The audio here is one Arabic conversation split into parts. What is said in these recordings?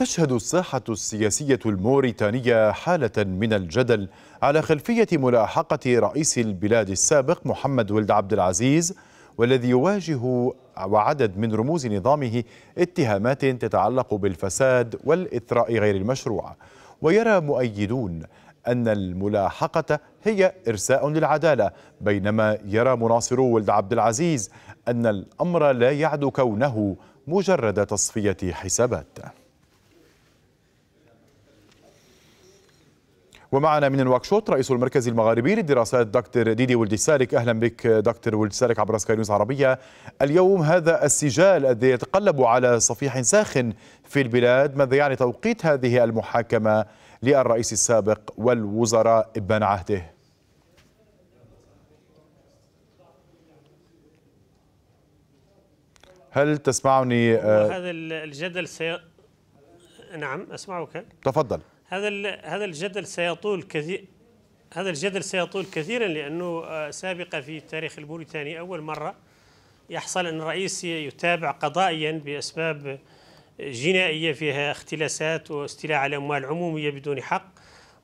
تشهد الساحة السياسية الموريتانية حالة من الجدل على خلفية ملاحقة رئيس البلاد السابق محمد ولد عبد العزيز والذي يواجه وعدد من رموز نظامه اتهامات تتعلق بالفساد والإثراء غير المشروع ويرى مؤيدون أن الملاحقة هي إرساء للعدالة بينما يرى مناصرو ولد عبد العزيز أن الأمر لا يعد كونه مجرد تصفية حسابات ومعنا من نواكشوط رئيس المركز المغاربي للدراسات دكتور ديدي ولد السالك اهلا بك دكتور ولد السالك عبر سكاي نيوز عربيه اليوم هذا السجال الذي يتقلب على صفيح ساخن في البلاد ماذا يعني توقيت هذه المحاكمه للرئيس السابق والوزراء ابان عهده هل تسمعني آه، هذا الجدل سي... نعم اسمعك تفضل هذا هذا الجدل سيطول كثير هذا الجدل سيطول كثيرا لانه آه، سابقا في تاريخ الموريتاني اول مره يحصل ان الرئيس يتابع قضائيا باسباب جنائيه فيها اختلاسات واستيلاء على اموال عموميه بدون حق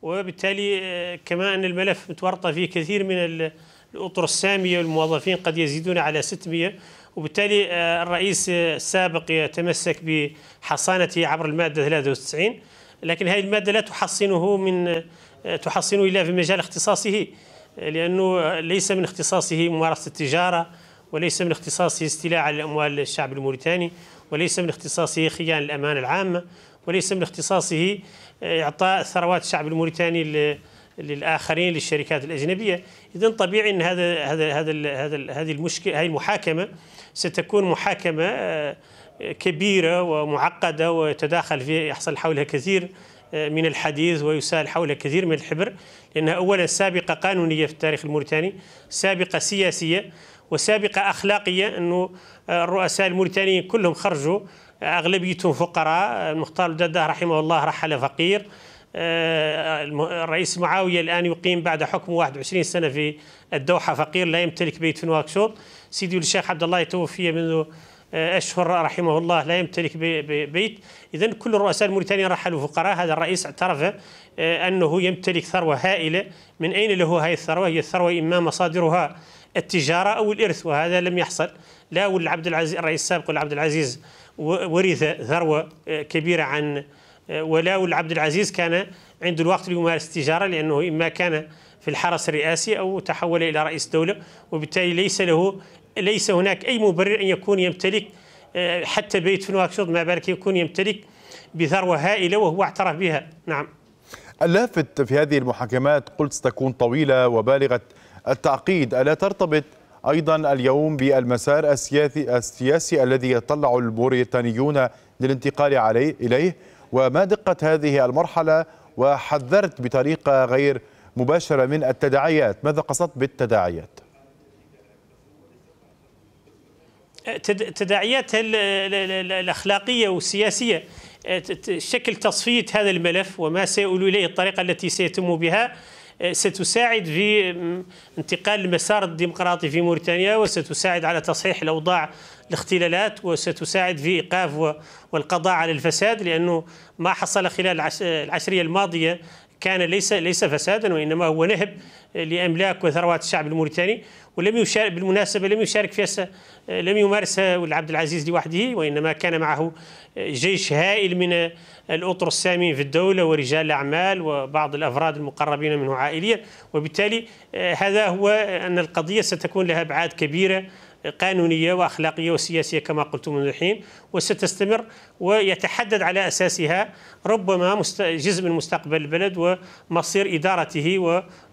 وبالتالي آه، كما ان الملف متورطه فيه كثير من الاطر الساميه والموظفين قد يزيدون على 600 وبالتالي آه، الرئيس السابق يتمسك بحصانته عبر الماده 93 لكن هذه المادة لا تحصنه من تحصنه إلا في مجال اختصاصه لأنه ليس من اختصاصه ممارسة التجارة وليس من اختصاصه استيلاء على أموال الشعب الموريتاني وليس من اختصاصه خيانة الأمانة العامة وليس من اختصاصه إعطاء ثروات الشعب الموريتاني للآخرين للشركات الأجنبية إذا طبيعي أن هذا هذا هذا هذه المشكلة هذه المحاكمة ستكون محاكمة آه، كبيرة ومعقدة ويتداخل فيها يحصل حولها كثير آه، من الحديث ويسال حولها كثير من الحبر لأنها أولا سابقة قانونية في التاريخ الموريتاني سابقة سياسية وسابقة أخلاقية أنه آه، الرؤساء الموريتانيين كلهم خرجوا أغلبيتهم فقراء المختار الداده رحمه الله رحل فقير آه، الرئيس معاوية الآن يقيم بعد حكم 21 سنة في الدوحة فقير لا يمتلك بيت في نواكشوط سيدي الشيخ عبد الله توفي منذ أشهر رحمه الله لا يمتلك بيت إذا كل رؤساء موريتانيا رحلوا فقراء هذا الرئيس اعترف آه، أنه يمتلك ثروة هائلة من أين له هذه الثروة هي الثروة إما مصادرها التجارة أو الإرث وهذا لم يحصل لا والعبد العزيز الرئيس السابق ولا عبد العزيز ورث ثروة آه، كبيرة عن آه، ولا والعبد العزيز كان عنده الوقت ليمارس التجارة لأنه إما كان في الحرس الرئاسي أو تحول إلى رئيس دولة وبالتالي ليس له ليس هناك أي مبرر أن يكون يمتلك آه، حتى بيت في نواكشوط ما بالك يكون يمتلك بثروة هائلة وهو اعترف بها نعم اللافت في هذه المحاكمات قلت ستكون طويلة وبالغة التعقيد ألا ترتبط أيضا اليوم بالمسار السياسي, السياسي الذي يطلع الموريتانيون للانتقال عليه إليه وما دقة هذه المرحلة وحذرت بطريقة غير مباشرة من التداعيات ماذا قصدت بالتداعيات؟ تداعياتها الأخلاقية والسياسية شكل تصفية هذا الملف وما سيؤول إليه الطريقة التي سيتم بها ستساعد في انتقال المسار الديمقراطي في موريتانيا وستساعد على تصحيح الأوضاع الاختلالات وستساعد في إيقاف والقضاء على الفساد لأنه ما حصل خلال العشرية الماضية كان ليس ليس فسادا وانما هو نهب لاملاك وثروات الشعب الموريتاني ولم يشارك بالمناسبه لم يشارك فيها لم يمارسها عبد العزيز لوحده وانما كان معه جيش هائل من الاطر السامين في الدوله ورجال الاعمال وبعض الافراد المقربين منه عائليا وبالتالي آه، هذا هو ان القضيه ستكون لها ابعاد كبيره قانونية وأخلاقية وسياسية كما قلت منذ حين وستستمر ويتحدد على أساسها ربما جزء من مستقبل البلد ومصير إدارته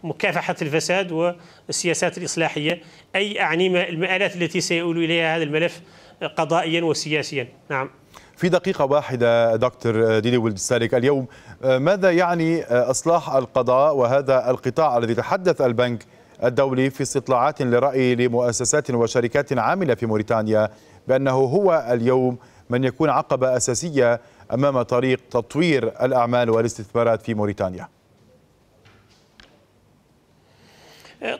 ومكافحة الفساد والسياسات الإصلاحية أي أعني المآلات التي سيؤول إليها هذا الملف قضائيا وسياسيا نعم في دقيقة واحدة دكتور ديلي ولد السالك اليوم ماذا يعني إصلاح القضاء وهذا القطاع الذي تحدث البنك الدولي في استطلاعات لرأي لمؤسسات وشركات عاملة في موريتانيا بأنه هو اليوم من يكون عقبة أساسية أمام طريق تطوير الأعمال والاستثمارات في موريتانيا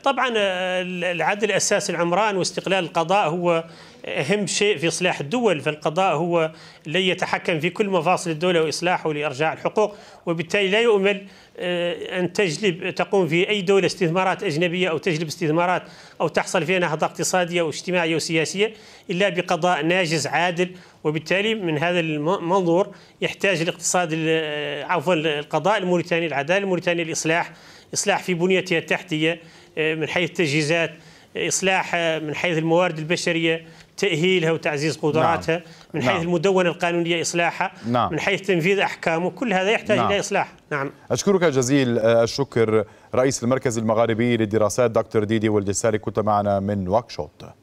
طبعا آه، العدل الأساسي العمران واستقلال القضاء هو أهم شيء في إصلاح الدول فالقضاء هو الذي يتحكم في كل مفاصل الدولة وإصلاحه لإرجاع الحقوق وبالتالي لا يؤمل آه، أن تجلب تقوم في أي دولة استثمارات أجنبية أو تجلب استثمارات أو تحصل فيها نهضة اقتصادية واجتماعية وسياسية إلا بقضاء ناجز عادل وبالتالي من هذا المنظور يحتاج الاقتصاد آه، عفوا القضاء الموريتاني العداله الموريتانيه الاصلاح إصلاح في بنيتها التحتية آه، من حيث التجهيزات آه، إصلاح آه، من حيث الموارد البشرية تأهيلها وتعزيز قدراتها نعم. من حيث نعم. المدونة القانونية إصلاحها نعم. من حيث تنفيذ أحكامه كل هذا يحتاج نعم. إلى إصلاح نعم أشكرك جزيل الشكر رئيس المركز المغاربي للدراسات دكتور ديدي والجساري كنت معنا من واكشوط